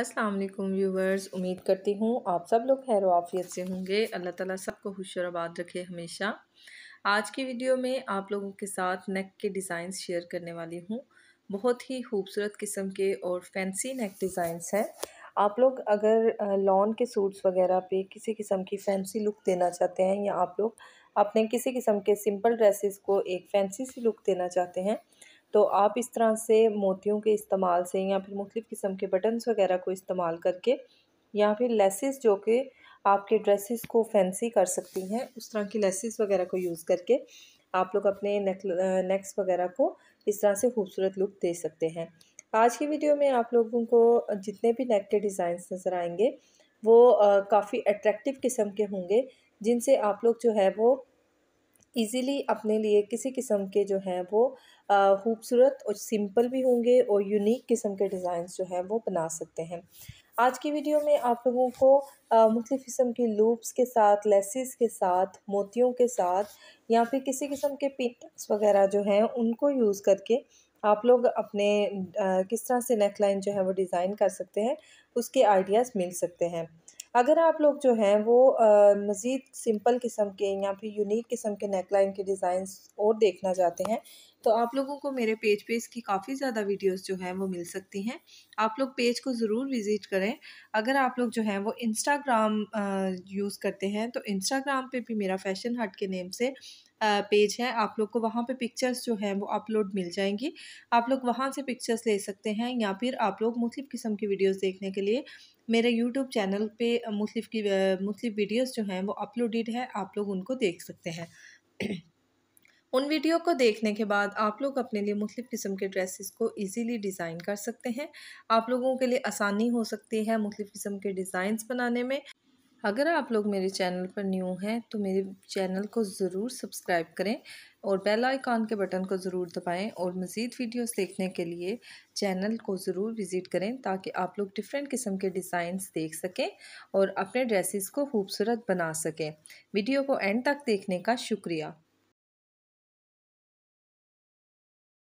अस्सलाम वालेकुम व्यूवर्स उम्मीद करती हूँ आप सब लोग खैर वाफियत से होंगे अल्लाह ताला सबको खुश और आबाद रखे हमेशा आज की वीडियो में आप लोगों के साथ नेक के डिज़ाइंस शेयर करने वाली हूँ बहुत ही खूबसूरत किस्म के और फैंसी नेक डिज़ाइंस हैं आप लोग अगर लॉन के सूट्स वगैरह पे किसी किस्म की फैंसी लुक देना चाहते हैं या आप लोग अपने किसी किस्म के सिंपल ड्रेसेस को एक फैंसी सी लुक देना चाहते हैं तो आप इस तरह से मोतियों के इस्तेमाल से या फिर मुख्तु किस्म के बटन्स वगैरह को इस्तेमाल करके या फिर लेसिस जो कि आपके ड्रेसेस को फैंसी कर सकती हैं उस तरह की लेसिस वगैरह को यूज़ करके आप लोग अपने नेक नेक्स वगैरह को इस तरह से खूबसूरत लुक दे सकते हैं आज की वीडियो में आप लोगों को जितने भी नेक के डिज़ाइंस नज़र आएंगे वो काफ़ी अट्रैक्टिव किस्म के होंगे जिनसे आप लोग जो है वो ईज़िली अपने लिए किसी किस्म के जो हैं वो खूबसूरत और सिंपल भी होंगे और यूनिक किस्म के डिज़ाइंस जो हैं वो बना सकते हैं आज की वीडियो में आप लोगों को मुख्तफ किस्म की लूप्स के साथ लेसिस के साथ मोतियों के साथ या फिर किसी किस्म के पिंटर्स वगैरह जो हैं उनको यूज़ करके आप लोग अपने आ, किस तरह से नेकलाइन जो है वो डिज़ाइन कर सकते हैं उसके आइडियाज़ मिल सकते हैं अगर आप लोग जो हैं वो मज़ीद सिंपल किस्म के या फिर यूनिक किस्म के नेकलाइन के डिज़ाइंस और देखना चाहते हैं तो आप लोगों को मेरे पेज पे इसकी काफ़ी ज़्यादा वीडियोस जो हैं वो मिल सकती हैं आप लोग पेज को ज़रूर विज़िट करें अगर आप लोग जो हैं वो इंस्टाग्राम यूज़ करते हैं तो इंस्टाग्राम पे भी मेरा फैशन हट के नेम से पेज है आप लोग को वहाँ पे पिक्चर्स जो हैं वो अपलोड मिल जाएंगी आप लोग वहाँ से पिक्चर्स ले सकते हैं या फिर आप लोग मुख्तलिफ़ किस्म की वीडियोस देखने के लिए मेरे यूट्यूब चैनल पे मुख्तलिफ़ की मुख्तलिफ़ वीडियोस जो हैं वो अपलोडेड है आप लोग उनको देख सकते हैं उन वीडियो को देखने के बाद आप लोग अपने लिए मुख्तलिफ़ किस्म के ड्रेसेस को इजीली डिज़ाइन कर सकते हैं आप लोगों के लिए आसानी हो सकती है मुख्तु किस्म के डिज़ाइंस बनाने में अगर आप लोग मेरे चैनल पर न्यू हैं तो मेरे चैनल को ज़रूर सब्सक्राइब करें और बेल आइकॉन के बटन को ज़रूर दबाएं और मज़ीद वीडियोस देखने के लिए चैनल को ज़रूर विज़िट करें ताकि आप लोग डिफरेंट किस्म के डिज़ाइंस देख सकें और अपने ड्रेसेस को खूबसूरत बना सकें वीडियो को एंड तक देखने का शुक्रिया